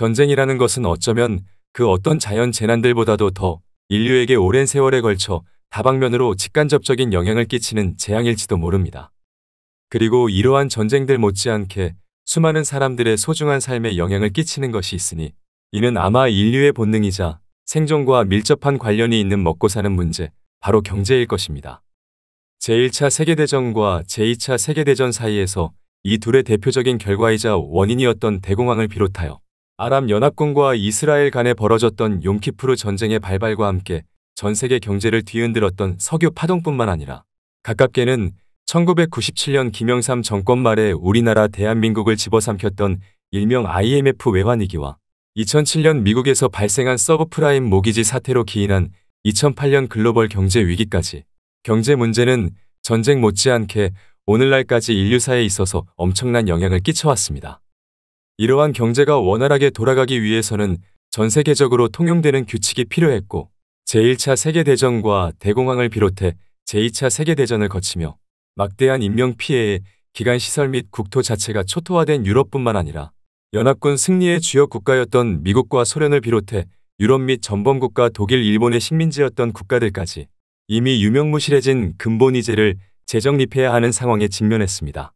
전쟁이라는 것은 어쩌면 그 어떤 자연 재난들보다도 더 인류에게 오랜 세월에 걸쳐 다방면으로 직간접적인 영향을 끼치는 재앙일지도 모릅니다. 그리고 이러한 전쟁들 못지않게 수많은 사람들의 소중한 삶에 영향을 끼치는 것이 있으니 이는 아마 인류의 본능이자 생존과 밀접한 관련이 있는 먹고 사는 문제, 바로 경제일 것입니다. 제1차 세계대전과 제2차 세계대전 사이에서 이 둘의 대표적인 결과이자 원인이었던 대공황을 비롯하여 아랍연합군과 이스라엘 간에 벌어졌던 용키프르 전쟁의 발발과 함께 전 세계 경제를 뒤흔들었던 석유 파동뿐만 아니라 가깝게는 1997년 김영삼 정권 말에 우리나라 대한민국을 집어삼켰던 일명 IMF 외환위기와 2007년 미국에서 발생한 서브프라임 모기지 사태로 기인한 2008년 글로벌 경제 위기까지 경제 문제는 전쟁 못지않게 오늘날까지 인류사에 있어서 엄청난 영향을 끼쳐왔습니다. 이러한 경제가 원활하게 돌아가기 위해서는 전 세계적으로 통용되는 규칙이 필요했고 제1차 세계대전과 대공황을 비롯해 제2차 세계대전을 거치며 막대한 인명피해에 기간시설 및 국토 자체가 초토화된 유럽뿐만 아니라 연합군 승리의 주요 국가였던 미국과 소련을 비롯해 유럽 및 전범국가 독일, 일본의 식민지였던 국가들까지 이미 유명무실해진 근본 이제를 재정립해야 하는 상황에 직면했습니다.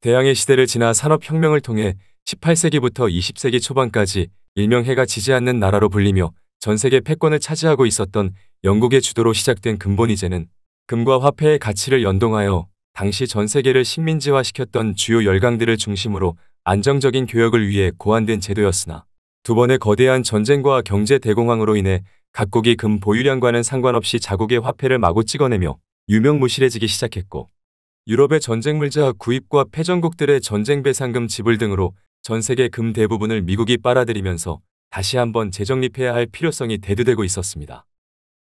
대항해 시대를 지나 산업혁명을 통해 18세기부터 20세기 초반까지 일명 해가 지지 않는 나라로 불리며 전 세계 패권을 차지하고 있었던 영국의 주도로 시작된 근본이제는 금과 화폐의 가치를 연동하여 당시 전 세계를 식민지화시켰던 주요 열강들을 중심으로 안정적인 교역을 위해 고안된 제도였으나 두 번의 거대한 전쟁과 경제 대공황으로 인해 각국이 금 보유량과는 상관없이 자국의 화폐를 마구 찍어내며 유명무실해지기 시작했고 유럽의 전쟁 물자 구입과 패전국들의 전쟁 배상금 지불 등으로 전 세계 금 대부분을 미국이 빨아들이면서 다시 한번 재정립해야 할 필요성이 대두되고 있었습니다.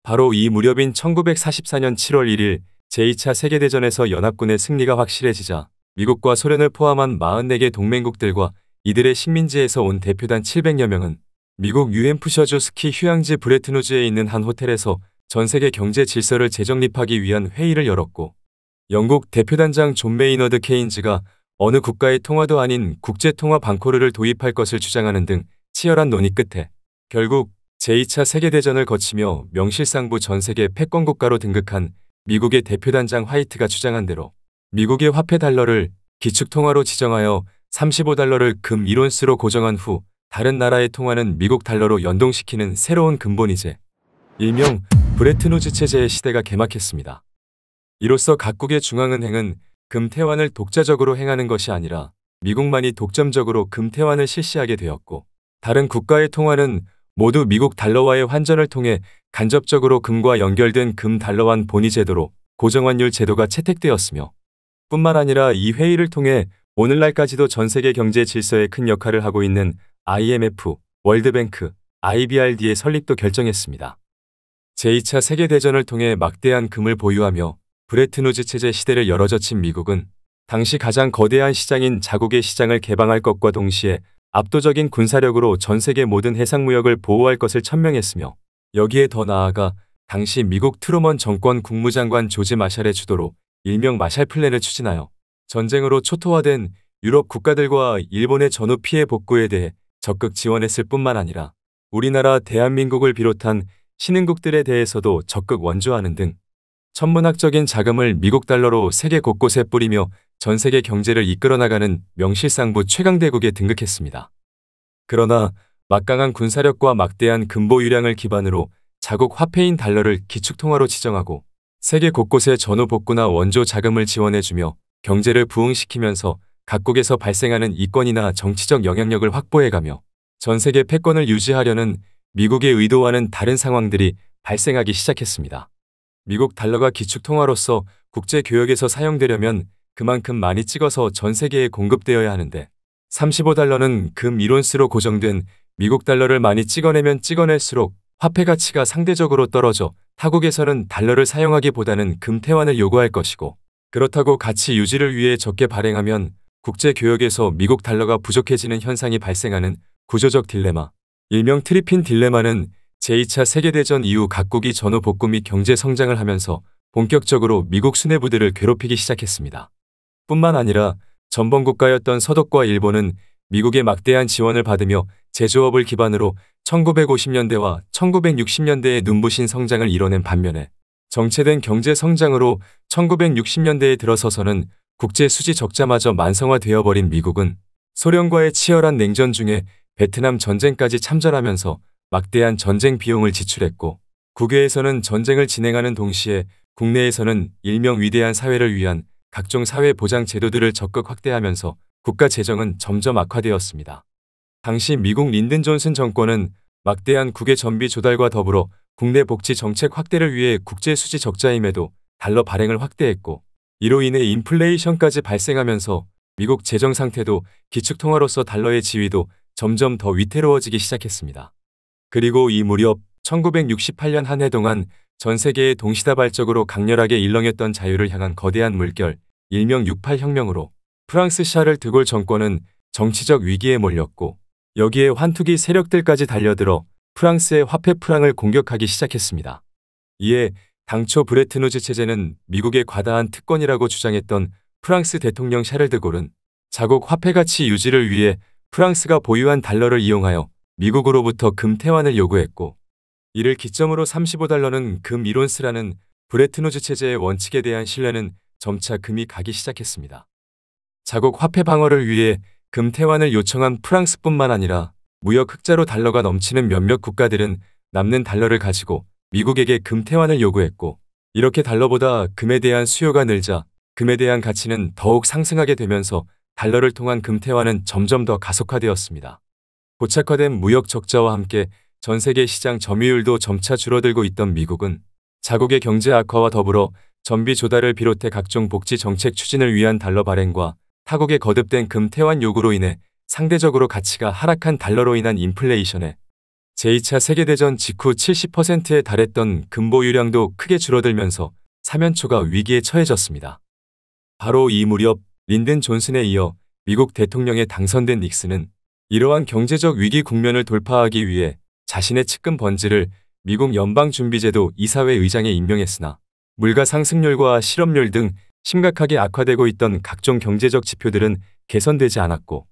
바로 이 무렵인 1944년 7월 1일 제2차 세계대전에서 연합군의 승리가 확실해지자 미국과 소련을 포함한 44개 동맹국들과 이들의 식민지에서 온 대표단 700여 명은 미국 유엔푸셔주 스키 휴양지 브레트누즈에 있는 한 호텔에서 전 세계 경제 질서를 재정립하기 위한 회의를 열었고 영국 대표단장 존 메이너드 케인즈가 어느 국가의 통화도 아닌 국제통화 방코르를 도입할 것을 주장하는 등 치열한 논의 끝에 결국 제2차 세계대전을 거치며 명실상부 전 세계 패권국가로 등극한 미국의 대표단장 화이트가 주장한 대로 미국의 화폐 달러를 기축통화로 지정하여 35달러를 금이론수로 고정한 후 다른 나라의 통화는 미국 달러로 연동시키는 새로운 근본이제 일명 브레트누즈 체제의 시대가 개막했습니다. 이로써 각국의 중앙은행은 금태환을 독자적으로 행하는 것이 아니라 미국만이 독점적으로 금태환을 실시하게 되었고 다른 국가의 통화는 모두 미국 달러와의 환전을 통해 간접적으로 금과 연결된 금달러환 본위 제도로 고정환율 제도가 채택되었으며 뿐만 아니라 이 회의를 통해 오늘날까지도 전 세계 경제 질서에 큰 역할을 하고 있는 IMF, 월드뱅크, IBRD의 설립도 결정했습니다. 제2차 세계대전을 통해 막대한 금을 보유하며 브레트노즈 체제 시대를 열어젖힌 미국은 당시 가장 거대한 시장인 자국의 시장을 개방할 것과 동시에 압도적인 군사력으로 전 세계 모든 해상무역을 보호할 것을 천명했으며 여기에 더 나아가 당시 미국 트루먼 정권 국무장관 조지 마샬의 주도로 일명 마샬 플랜을 추진하여 전쟁으로 초토화된 유럽 국가들과 일본의 전후 피해 복구에 대해 적극 지원했을 뿐만 아니라 우리나라 대한민국을 비롯한 신흥국들에 대해서도 적극 원조하는 등 천문학적인 자금을 미국 달러로 세계 곳곳에 뿌리며 전 세계 경제를 이끌어나가는 명실상부 최강대국에 등극했습니다. 그러나 막강한 군사력과 막대한 금보 유량을 기반으로 자국 화폐인 달러를 기축통화로 지정하고 세계 곳곳에 전후 복구나 원조 자금을 지원해주며 경제를 부흥시키면서 각국에서 발생하는 이권이나 정치적 영향력을 확보해가며 전 세계 패권을 유지하려는 미국의 의도와는 다른 상황들이 발생하기 시작했습니다. 미국 달러가 기축통화로서 국제교역에서 사용되려면 그만큼 많이 찍어서 전 세계에 공급되어야 하는데 35달러는 금이론스로 고정된 미국 달러를 많이 찍어내면 찍어낼수록 화폐 가치가 상대적으로 떨어져 타국에서는 달러를 사용하기보다는 금태환을 요구할 것이고 그렇다고 가치 유지를 위해 적게 발행하면 국제교역에서 미국 달러가 부족해지는 현상이 발생하는 구조적 딜레마 일명 트리핀 딜레마는 제2차 세계대전 이후 각국이 전후 복구 및 경제 성장을 하면서 본격적으로 미국 수뇌부들을 괴롭히기 시작했습니다. 뿐만 아니라 전범국가였던 서독과 일본은 미국의 막대한 지원을 받으며 제조업을 기반으로 1950년대와 1960년대의 눈부신 성장을 이뤄낸 반면에 정체된 경제 성장으로 1960년대에 들어서서는 국제 수지 적자마저 만성화되어 버린 미국은 소련과의 치열한 냉전 중에 베트남 전쟁까지 참전하면서 막대한 전쟁 비용을 지출했고 국외에서는 전쟁을 진행하는 동시에 국내에서는 일명 위대한 사회를 위한 각종 사회 보장 제도들을 적극 확대하면서 국가 재정은 점점 악화되었습니다. 당시 미국 린든 존슨 정권은 막대한 국외 전비 조달과 더불어 국내 복지 정책 확대를 위해 국제 수지 적자임에도 달러 발행을 확대했고 이로 인해 인플레이션까지 발생하면서 미국 재정 상태도 기축통화로서 달러의 지위도 점점 더 위태로워지기 시작했습니다. 그리고 이 무렵 1968년 한 해 동안 전 세계에 동시다발적으로 강렬하게 일렁였던 자유를 향한 거대한 물결, 일명 68혁명으로 프랑스 샤를 드골 정권은 정치적 위기에 몰렸고 여기에 환투기 세력들까지 달려들어 프랑스의 화폐 프랑을 공격하기 시작했습니다. 이에 당초 브레트누즈 체제는 미국의 과다한 특권이라고 주장했던 프랑스 대통령 샤를 드골은 자국 화폐 가치 유지를 위해 프랑스가 보유한 달러를 이용하여 미국으로부터 금 태환을 요구했고 이를 기점으로 35달러는 금 이론스라는 브레트노즈 체제의 원칙에 대한 신뢰는 점차 금이 가기 시작했습니다. 자국 화폐 방어를 위해 금 태환을 요청한 프랑스뿐만 아니라 무역 흑자로 달러가 넘치는 몇몇 국가들은 남는 달러를 가지고 미국에게 금 태환을 요구했고 이렇게 달러보다 금에 대한 수요가 늘자 금에 대한 가치는 더욱 상승하게 되면서 달러를 통한 금 태환은 점점 더 가속화되었습니다. 고착화된 무역 적자와 함께 전 세계 시장 점유율도 점차 줄어들고 있던 미국은 자국의 경제 악화와 더불어 전비 조달을 비롯해 각종 복지 정책 추진을 위한 달러 발행과 타국의 거듭된 금 태환 요구로 인해 상대적으로 가치가 하락한 달러로 인한 인플레이션에 제2차 세계대전 직후 70%에 달했던 금보 유량도 크게 줄어들면서 사면초가 위기에 처해졌습니다. 바로 이 무렵 린든 존슨에 이어 미국 대통령에 당선된 닉슨은 이러한 경제적 위기 국면을 돌파하기 위해 자신의 측근 번지를 미국 연방준비제도 이사회 의장에 임명했으나 물가 상승률과 실업률 등 심각하게 악화되고 있던 각종 경제적 지표들은 개선되지 않았고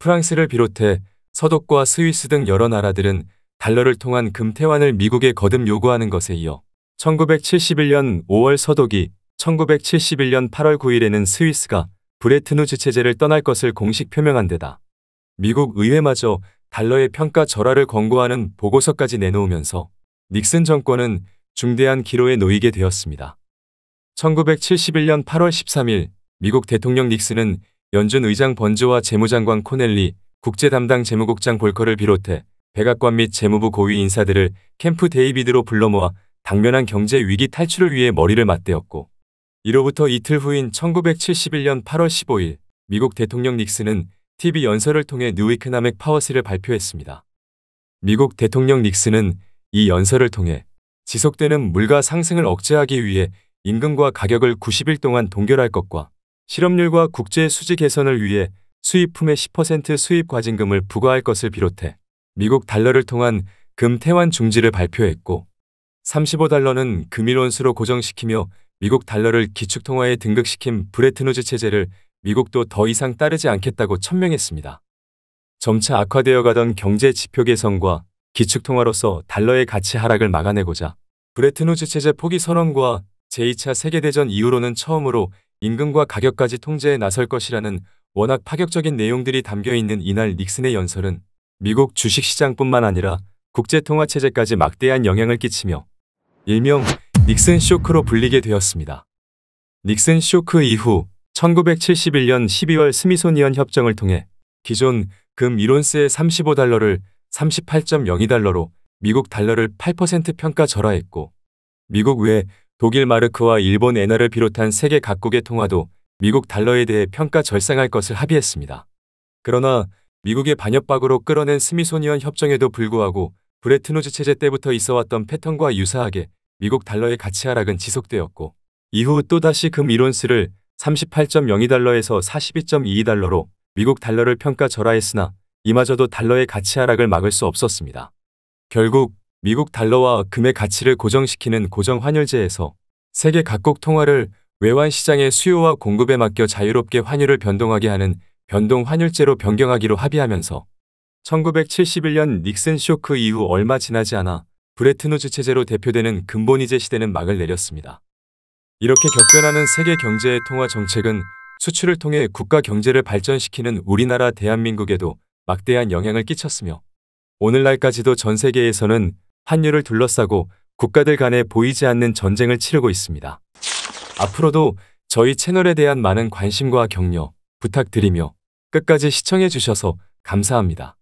프랑스를 비롯해 서독과 스위스 등 여러 나라들은 달러를 통한 금태환을 미국에 거듭 요구하는 것에 이어 1971년 5월 서독이 1971년 8월 9일에는 스위스가 브레트누즈 체제를 떠날 것을 공식 표명한 데다 미국 의회마저 달러의 평가 절하를 권고하는 보고서까지 내놓으면서 닉슨 정권은 중대한 기로에 놓이게 되었습니다. 1971년 8월 13일 미국 대통령 닉슨은 연준 의장 번즈와 재무장관 코넬리, 국제담당 재무국장 볼커를 비롯해 백악관 및 재무부 고위 인사들을 캠프 데이비드로 불러 모아 당면한 경제 위기 탈출을 위해 머리를 맞대었고 이로부터 이틀 후인 1971년 8월 15일 미국 대통령 닉슨은 TV 연설을 통해 뉴이크나믹 파워시를 발표했습니다. 미국 대통령 닉슨은 이 연설을 통해 지속되는 물가 상승을 억제하기 위해 임금과 가격을 90일 동안 동결할 것과 실업률과 국제 수지 개선을 위해 수입품의 10% 수입 과징금을 부과할 것을 비롯해 미국 달러를 통한 금 태환 중지를 발표했고 35달러는 금일원수로 고정시키며 미국 달러를 기축통화에 등극시킨 브레트노즈 체제를 미국도 더 이상 따르지 않겠다고 천명했습니다. 점차 악화되어 가던 경제 지표 개선과 기축통화로서 달러의 가치 하락을 막아내고자 브레트누즈 체제 포기 선언과 제2차 세계대전 이후로는 처음으로 임금과 가격까지 통제에 나설 것이라는 워낙 파격적인 내용들이 담겨있는 이날 닉슨의 연설은 미국 주식시장뿐만 아니라 국제통화체제까지 막대한 영향을 끼치며 일명 닉슨 쇼크로 불리게 되었습니다. 닉슨 쇼크 이후 1971년 12월 스미소니언 협정을 통해 기존 금 1온스의 35달러를 38.02달러로 미국 달러를 8% 평가 절하했고 미국 외 독일 마르크와 일본 엔화를 비롯한 세계 각국의 통화도 미국 달러에 대해 평가 절상할 것을 합의했습니다. 그러나 미국의 반협박으로 끌어낸 스미소니언 협정에도 불구하고 브레트누즈 체제 때부터 있어왔던 패턴과 유사하게 미국 달러의 가치 하락은 지속되었고 이후 또다시 금 1온스를 38.02달러에서 42.22달러로 미국 달러를 평가 절하했으나 이마저도 달러의 가치 하락을 막을 수 없었습니다. 결국 미국 달러와 금의 가치를 고정시키는 고정환율제에서 세계 각국 통화를 외환시장의 수요와 공급에 맡겨 자유롭게 환율을 변동하게 하는 변동환율제로 변경하기로 합의하면서 1971년 닉슨 쇼크 이후 얼마 지나지 않아 브레트누즈 체제로 대표되는 근본이제 시대는 막을 내렸습니다. 이렇게 격변하는 세계 경제의 통화 정책은 수출을 통해 국가 경제를 발전시키는 우리나라 대한민국에도 막대한 영향을 끼쳤으며 오늘날까지도 전 세계에서는 환율을 둘러싸고 국가들 간에 보이지 않는 전쟁을 치르고 있습니다. 앞으로도 저희 채널에 대한 많은 관심과 격려 부탁드리며 끝까지 시청해 주셔서 감사합니다.